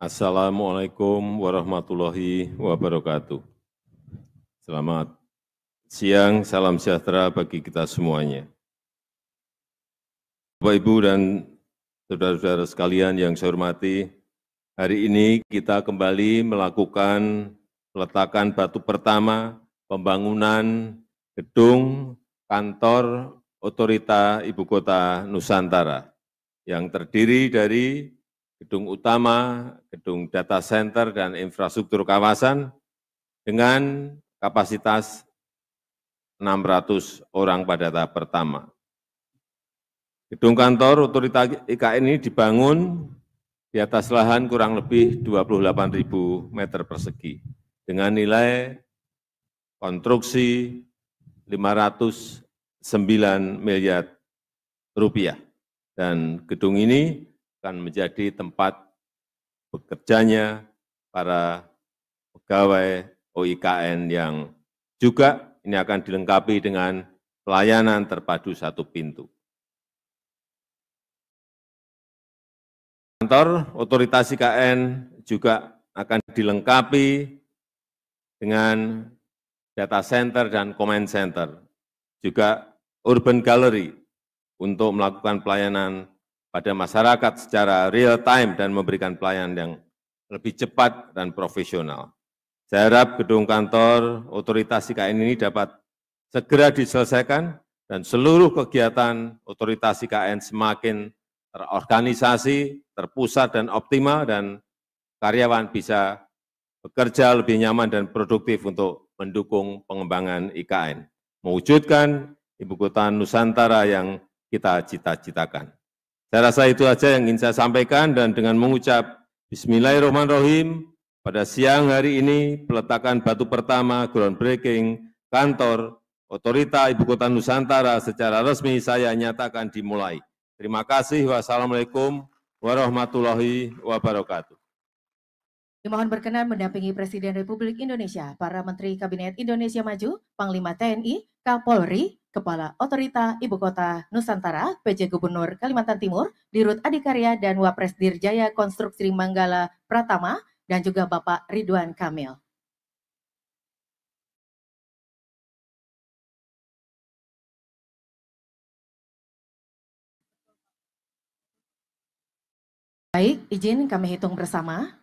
Assalamu'alaikum warahmatullahi wabarakatuh. Selamat siang, salam sejahtera bagi kita semuanya. Bapak, Ibu, dan saudara-saudara sekalian yang saya hormati, hari ini kita kembali melakukan peletakan batu pertama pembangunan gedung kantor otorita ibu kota Nusantara yang terdiri dari gedung utama, gedung data center, dan infrastruktur kawasan dengan kapasitas 600 orang pada tahap pertama. Gedung kantor otorita IKN ini dibangun di atas lahan kurang lebih 28.000 meter persegi dengan nilai konstruksi 509 miliar rupiah. Dan gedung ini akan menjadi tempat bekerjanya para pegawai OIKN yang juga ini akan dilengkapi dengan pelayanan terpadu satu pintu. Kantor otoritas IKN juga akan dilengkapi dengan data center dan command center, juga urban gallery untuk melakukan pelayanan pada masyarakat secara real time dan memberikan pelayanan yang lebih cepat dan profesional. Saya harap gedung kantor otoritas IKN ini dapat segera diselesaikan dan seluruh kegiatan otoritas IKN semakin terorganisasi, terpusat dan optimal dan karyawan bisa bekerja lebih nyaman dan produktif untuk mendukung pengembangan IKN, mewujudkan ibu kota Nusantara yang kita cita-citakan. Saya rasa itu aja yang ingin saya sampaikan dan dengan mengucap Bismillahirrahmanirrahim, pada siang hari ini peletakan batu pertama groundbreaking kantor otorita Ibu Kota Nusantara secara resmi saya nyatakan dimulai. Terima kasih. Wassalamualaikum warahmatullahi wabarakatuh. Dimohon berkenan mendampingi Presiden Republik Indonesia, para Menteri Kabinet Indonesia Maju, Panglima TNI, Kapolri, Kepala Otorita Ibu Kota Nusantara, PJ Gubernur Kalimantan Timur, Dirut Adikarya dan Wapres Dirjaya Konstruksi Manggala Pratama, dan juga Bapak Ridwan Kamil. Baik, izin kami hitung bersama.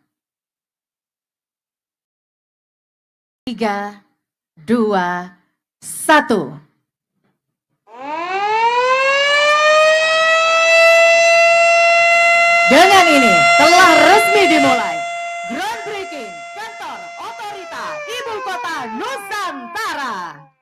Tiga, dua, satu. Dengan ini telah resmi dimulai groundbreaking kantor otorita ibu kota Nusantara.